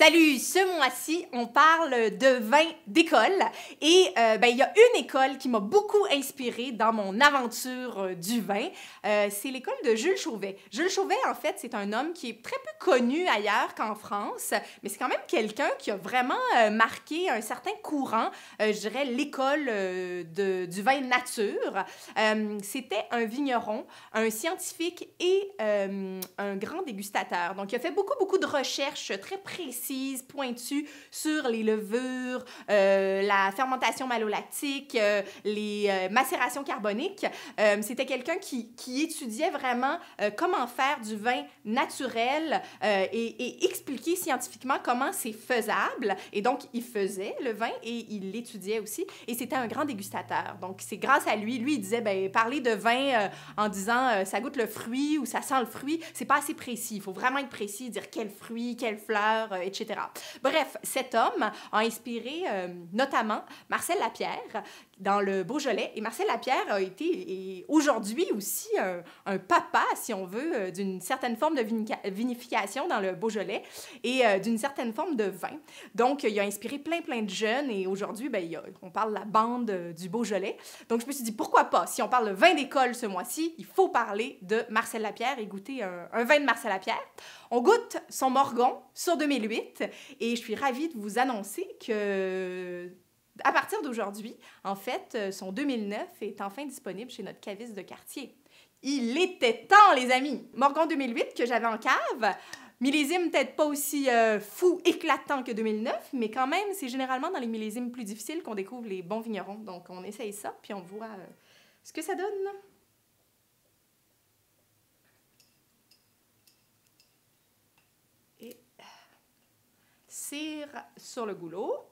Salut, ce mois-ci, on parle de vin d'école et euh, ben, il y a une école qui m'a beaucoup inspirée dans mon aventure euh, du vin, euh, c'est l'école de Jules Chauvet. Jules Chauvet, en fait, c'est un homme qui est très peu connu ailleurs qu'en France, mais c'est quand même quelqu'un qui a vraiment marqué un certain courant, je dirais l'école de, du vin nature. C'était un vigneron, un scientifique et un grand dégustateur. Donc, il a fait beaucoup, beaucoup de recherches très précises pointu pointue sur les levures, euh, la fermentation malolactique, euh, les euh, macérations carboniques. C'était quelqu'un qui, étudiait vraiment comment faire du vin naturel et, et expliquer scientifiquement comment c'est faisable. Et donc, il faisait le vin et il l'étudiait aussi. Et c'était un grand dégustateur. Donc, c'est grâce à lui. Lui, il disait, ben, parler de vin en disant ça goûte le fruit ou ça sent le fruit, c'est pas assez précis. Il faut vraiment être précis, dire quel fruit, quelle fleur, etc. Bref, cet homme a inspiré euh, notamment Marcel Lapierre dans le Beaujolais. Et Marcel Lapierre a été aujourd'hui aussi un, papa, si on veut, euh, d'une certaine forme de vinification dans le Beaujolais et euh, d'une certaine forme de vin. Donc, il a inspiré plein, plein de jeunes. Et aujourd'hui, ben, on parle de la bande du Beaujolais. Donc, je me suis dit, pourquoi pas? Si on parle de vin d'école ce mois-ci, il faut parler de Marcel Lapierre et goûter un, un vin de Marcel Lapierre. On goûte son Morgon sur 2008 et je suis ravie de vous annoncer que à partir d'aujourd'hui, en fait, euh, son 2009 est enfin disponible chez notre caviste de quartier. Il était temps, les amis! Morgan 2008, que j'avais en cave, millésime peut-être pas aussi euh, fou, éclatant que 2009, mais quand même, c'est généralement dans les millésimes plus difficiles qu'on découvre les bons vignerons. Donc, on essaye ça, puis on voit euh, ce que ça donne. tire sur le goulot.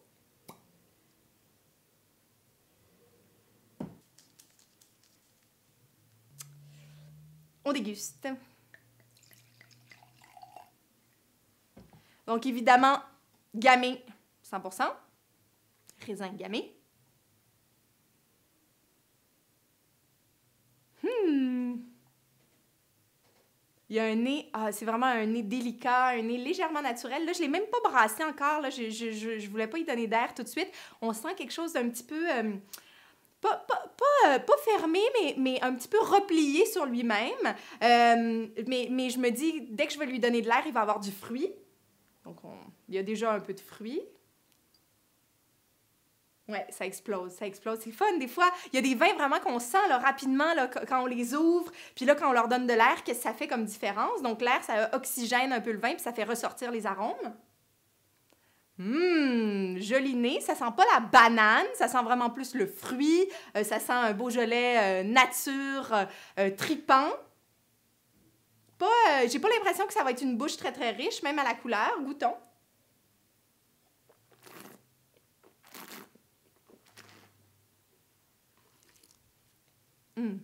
On déguste. Donc évidemment, gamé 100%, raisin gamé. Il y a un nez, ah, c'est vraiment un nez délicat, un nez légèrement naturel. Là, je ne l'ai même pas brassé encore. Là, je, je, je, je voulais pas y donner d'air tout de suite. On sent quelque chose d'un petit peu... Euh, pas, pas, euh, pas, fermé, mais, mais un petit peu replié sur lui-même. Euh, mais, mais je me dis, dès que je vais lui donner de l'air, il va avoir du fruit. Donc, il y a déjà un peu de fruit. Ouais, ça explose, ça explose. C'est fun. Des fois, il y a des vins vraiment qu'on sent là, rapidement quand on les ouvre, puis là, quand on leur donne de l'air, que ça fait comme différence? Donc, l'air, ça oxygène un peu le vin, puis ça fait ressortir les arômes. Hum, joli nez. Ça sent pas la banane, ça sent vraiment plus le fruit. Euh, ça sent un Beaujolais euh, nature, euh, tripant. Pas, j'ai pas l'impression que ça va être une bouche très, très riche, même à la couleur. Goûtons. Hmm.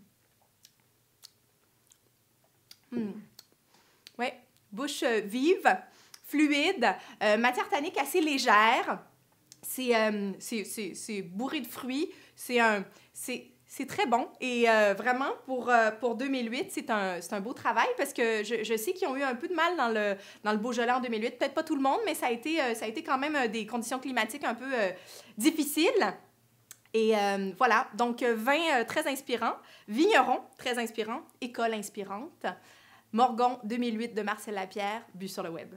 Hmm. Oui, bouche euh, vive, fluide, euh, matière tannique assez légère. Euh, c'est bourré de fruits. C'est un. C'est très bon et vraiment pour, 2008, c'est un, beau travail parce que je, sais qu'ils ont eu un peu de mal dans le, dans le Beaujolais en 2008. Peut-être pas tout le monde, mais ça a été, ça a été quand même des conditions climatiques un peu difficiles. Et euh, voilà, donc euh, vin euh, très inspirant, vigneron très inspirant, école inspirante, Morgon 2008 de Marcel Lapierre, bu sur le web.